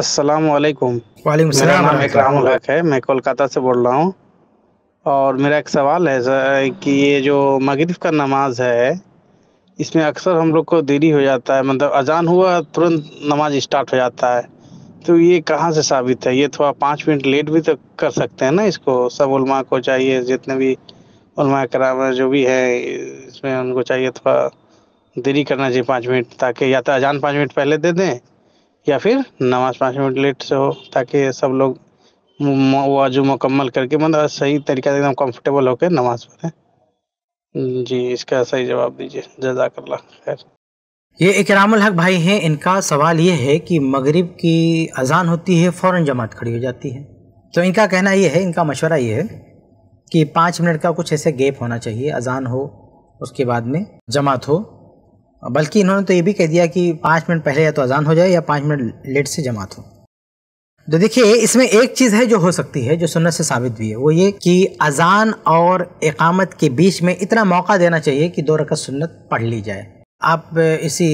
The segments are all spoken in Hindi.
अस्सलाम वालेकुम मेरा नाम इकराम हक है मैं कोलकाता से बोल रहा हूँ और मेरा एक सवाल है सर कि ये जो मगरिब का नमाज है इसमें अक्सर हम लोग को देरी हो जाता है मतलब अजान हुआ तुरंत नमाज स्टार्ट हो जाता है तो ये कहाँ से साबित है ये थोड़ा तो पाँच मिनट लेट भी तो कर सकते हैं ना इसको सब उलमा को चाहिए जितने भी उलमा कराम जो भी है इसमें उनको चाहिए थोड़ा देरी करना चाहिए पाँच मिनट ताकि या तो अजान पाँच मिनट पहले दे दें या फिर नमाज पाँच मिनट लेट से हो ताकि सब लोग वजू मुकम्मल करके मतलब सही तरीका से एकदम कंफर्टेबल होकर नमाज पढ़ें जी इसका सही जवाब दीजिए जजाकल्ला खैर ये इकरामुल हक भाई हैं इनका सवाल ये है कि मगरिब की अजान होती है फ़ौर जमात खड़ी हो जाती है तो इनका कहना ये है इनका मशवरा ये है कि पाँच मिनट का कुछ ऐसे गैप होना चाहिए अजान हो उसके बाद में जमात हो बल्कि इन्होंने तो ये भी कह दिया कि पाँच मिनट पहले या तो अजान हो जाए या पाँच मिनट लेट से जमात हो तो देखिए इसमें एक चीज़ है जो हो सकती है जो सुनने से साबित भी है वो ये कि अजान और इकामत के बीच में इतना मौका देना चाहिए कि दो रकत सुन्नत पढ़ ली जाए आप इसी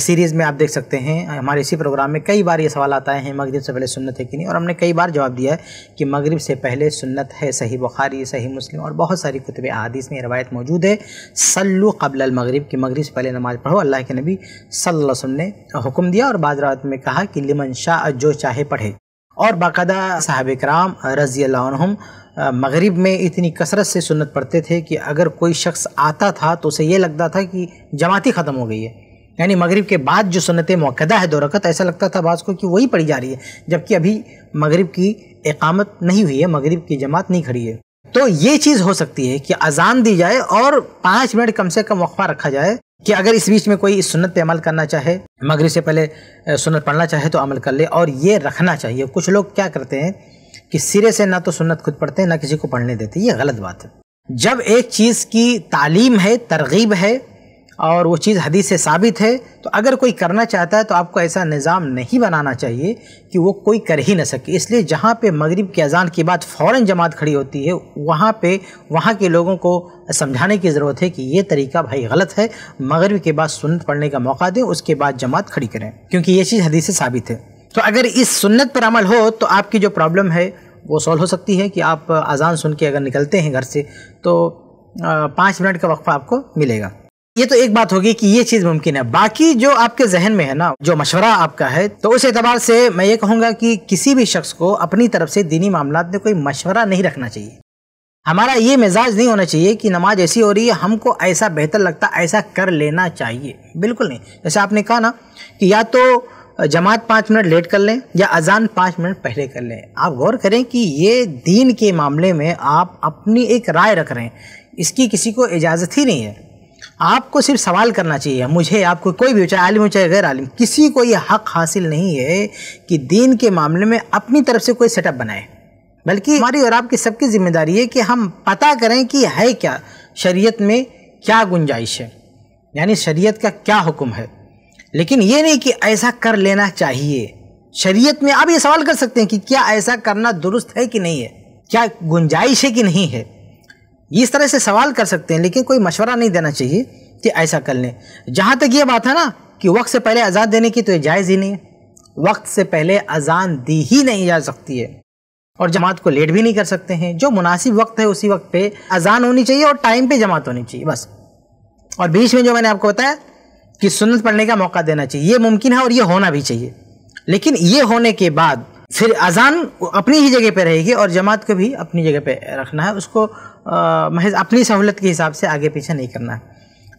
सीरीज़ में आप देख सकते हैं हमारे इसी प्रोग्राम में कई बार ये सवाल आता है मगरिब से पहले सुन्नत है कि नहीं और हमने कई बार जवाब दिया है कि मगरिब से पहले सुन्नत है सही बुखारी सही मुस्लिम और बहुत सारी कुतब अदीस में रवायत मौजूद है सल्लु कबल मगरिब कि मगरिब से पहले नमाज़ पढ़ो अल्लाह के नबी सल्लल्लाहु अलैहि वसल्लम ने हुक्म दिया और बाद रात में कहा कि लिमन शाह जो चाहे पढ़े और बाकायदा साहब कराम रज़ी मगरब मगरिब में इतनी कसरत से सुन्नत पढ़ते थे कि अगर कोई शख्स आता था तो उसे ये लगता था कि जमाती ख़त्म हो गई है यानी मगरिब के बाद जो सुनत मौकदा है दो रकत ऐसा लगता था बाज़ को कि वही पढ़ी जा रही है जबकि अभी मगरिब की एकामत नहीं हुई है मगरिब की जमात नहीं खड़ी है तो ये चीज़ हो सकती है कि अजान दी जाए और पाँच मिनट कम से कम वक्फा रखा जाए कि अगर इस बीच में कोई इस पर पे अमल करना चाहे मगरिब से पहले सुनत पढ़ना चाहे तो अमल कर ले और ये रखना चाहिए कुछ लोग क्या करते हैं कि सिरे से ना तो सुनत खुद पढ़ते हैं ना किसी को पढ़ने देते ये गलत बात है जब एक चीज़ की तालीम है तरगीब है और वो चीज़ हदीस से साबित है तो अगर कोई करना चाहता है तो आपको ऐसा निज़ाम नहीं बनाना चाहिए कि वो कोई कर ही ना सके इसलिए जहाँ पे मगरिब की अजान के बाद फ़ौर जमात खड़ी होती है वहाँ पे वहाँ के लोगों को समझाने की ज़रूरत है कि ये तरीका भाई गलत है मगरब के बाद सुनत पढ़ने का मौका दें उसके बाद जमात खड़ी करें क्योंकि ये चीज़ हदीस से साबित है तो अगर इस सुन्नत पर अमल हो तो आपकी जो प्रॉब्लम है वो सॉल्व हो सकती है कि आप अजान सुन के अगर निकलते हैं घर से तो पाँच मिनट का वक्फा आपको मिलेगा ये तो एक बात होगी कि ये चीज़ मुमकिन है बाकी जो आपके जहन में है ना जो मशवरा आपका है तो उस एतबार से मैं ये कहूँगा कि किसी भी शख्स को अपनी तरफ से दीनी मामला में कोई मशवरा नहीं रखना चाहिए हमारा ये मिजाज नहीं होना चाहिए कि नमाज ऐसी हो रही है हमको ऐसा बेहतर लगता ऐसा कर लेना चाहिए बिल्कुल नहीं जैसे आपने कहा ना कि या तो जमात पाँच मिनट लेट कर लें या अजान पाँच मिनट पहले कर लें आप गौर करें कि ये दीन के मामले में आप अपनी एक राय रख रहे हैं इसकी किसी को इजाज़त ही नहीं है आपको सिर्फ सवाल करना चाहिए मुझे आपको कोई भी चाहे आलिम हो चाहे गैर आलिम किसी को ये हक हासिल नहीं है कि दीन के मामले में अपनी तरफ से कोई सेटअप बनाए बल्कि हमारी और आपकी सबकी जिम्मेदारी है कि हम पता करें कि है क्या शरीयत में क्या गुंजाइश है यानी शरीयत का क्या हुक्म है लेकिन ये नहीं कि ऐसा कर लेना चाहिए शरीयत में आप ये सवाल कर सकते हैं कि क्या ऐसा करना दुरुस्त है कि नहीं है क्या गुंजाइश है कि नहीं है इस तरह से सवाल कर सकते हैं लेकिन कोई मशवरा नहीं देना चाहिए कि ऐसा कर लें जहाँ तक ये बात है ना कि वक्त से पहले अजान देने की तो ये जायज़ ही नहीं है वक्त से पहले अजान दी ही नहीं जा सकती है और जमात को लेट भी नहीं कर सकते हैं जो मुनासिब वक्त है उसी वक्त पे अजान होनी चाहिए और टाइम पे जमात होनी चाहिए बस और बीच में जो मैंने आपको बताया कि सुन्नत पढ़ने का मौका देना चाहिए ये मुमकिन है और ये होना भी चाहिए लेकिन ये होने के बाद फिर अजान अपनी ही जगह पे रहेगी और जमात को भी अपनी जगह पे रखना है उसको महज अपनी सहूलत के हिसाब से आगे पीछे नहीं करना है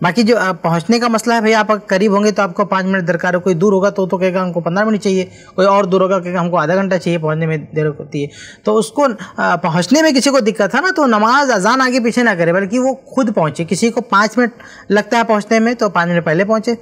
बाकी जो पहुंचने का मसला है भैया आप करीब होंगे तो आपको पाँच मिनट दरकार हो कोई दूर होगा तो तो कहेगा हमको पंद्रह मिनट चाहिए कोई और दूर होगा कहेगा हमको आधा घंटा चाहिए पहुंचने में देर होती है तो उसको पहुंचने में किसी को दिक्कत है ना तो नमाज अजान आगे पीछे ना करे बल्कि वो खुद पहुँचे किसी को पाँच मिनट लगता है पहुँचने में तो पाँच मिनट पहले पहुँचे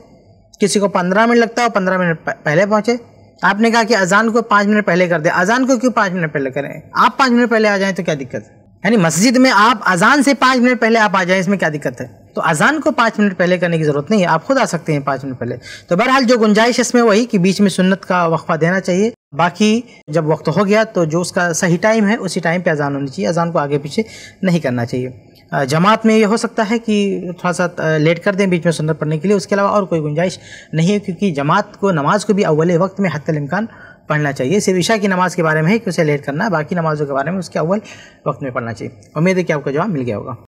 किसी को पंद्रह मिनट लगता है और पंद्रह मिनट पहले पहुँचे आपने कहा कि अजान को पाँच मिनट पहले कर दे अजान को क्यों पाँच मिनट पहले करें आप पाँच मिनट पहले आ जाएँ तो क्या दिक्कत है यानी मस्जिद में आप अजान से पाँच मिनट पहले आप आ जाए इसमें क्या दिक्कत है तो अजान को पाँच मिनट पहले करने की ज़रूरत नहीं है आप खुद आ सकते हैं पाँच मिनट पहले तो बहरहाल जो गुंजाइश इसमें वही कि बीच में सुन्नत का वक्फा देना चाहिए बाकी जब वक्त हो गया तो जो उसका सही टाइम है उसी टाइम पर अजान होनी चाहिए अजान को आगे पीछे नहीं करना चाहिए जमात में ये हो सकता है कि थोड़ा सा लेट कर दें बीच में सुन्नत पढ़ने के लिए उसके अलावा और कोई गुंजाइश नहीं है क्योंकि जमात को नमाज को भी अव्वल वक्त में हतल इम्कान पढ़ना चाहिए सिर्फ ईशा की नमाज़ के बारे में है कि उसे लेट करना है बाकी नमाज़ों के बारे में उसके अव्वल वक्त में पढ़ना चाहिए उम्मीद है कि आपको जवाब मिल गया होगा